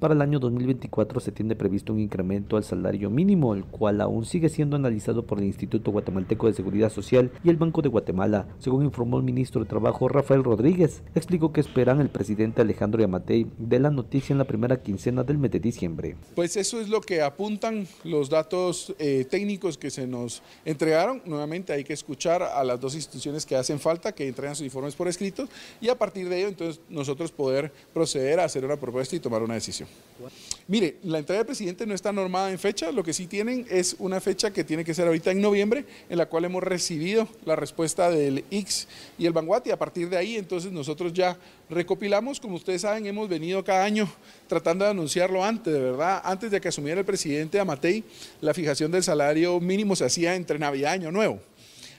Para el año 2024 se tiene previsto un incremento al salario mínimo, el cual aún sigue siendo analizado por el Instituto Guatemalteco de Seguridad Social y el Banco de Guatemala, según informó el ministro de Trabajo Rafael Rodríguez. Explicó que esperan el presidente Alejandro Yamatei de la noticia en la primera quincena del mes de diciembre. Pues eso es lo que apuntan los datos eh, técnicos que se nos entregaron. Nuevamente hay que escuchar a las dos instituciones que hacen falta, que entregan sus informes por escrito y a partir de ello entonces nosotros poder proceder a hacer una propuesta y tomar una decisión. Mire, la entrada del presidente no está normada en fecha, lo que sí tienen es una fecha que tiene que ser ahorita en noviembre, en la cual hemos recibido la respuesta del IX y el Banguati. A partir de ahí, entonces nosotros ya recopilamos, como ustedes saben, hemos venido cada año tratando de anunciarlo antes, de verdad, antes de que asumiera el presidente Amatei, la fijación del salario mínimo se hacía entre Navidad y Año Nuevo.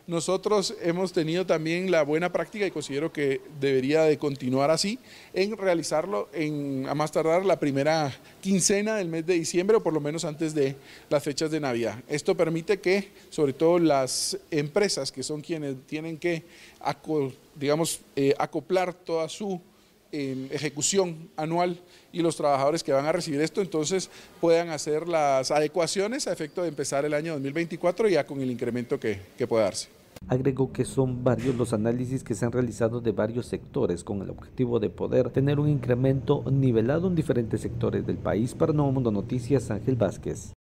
Nosotros hemos tenido también la buena práctica y considero que debería de continuar así en realizarlo en, a más tardar la primera quincena del mes de diciembre o por lo menos antes de las fechas de Navidad. Esto permite que sobre todo las empresas que son quienes tienen que digamos, eh, acoplar toda su en ejecución anual y los trabajadores que van a recibir esto entonces puedan hacer las adecuaciones a efecto de empezar el año 2024 ya con el incremento que, que pueda darse. Agregó que son varios los análisis que se han realizado de varios sectores con el objetivo de poder tener un incremento nivelado en diferentes sectores del país. Para Nuevo Mundo Noticias, Ángel Vázquez.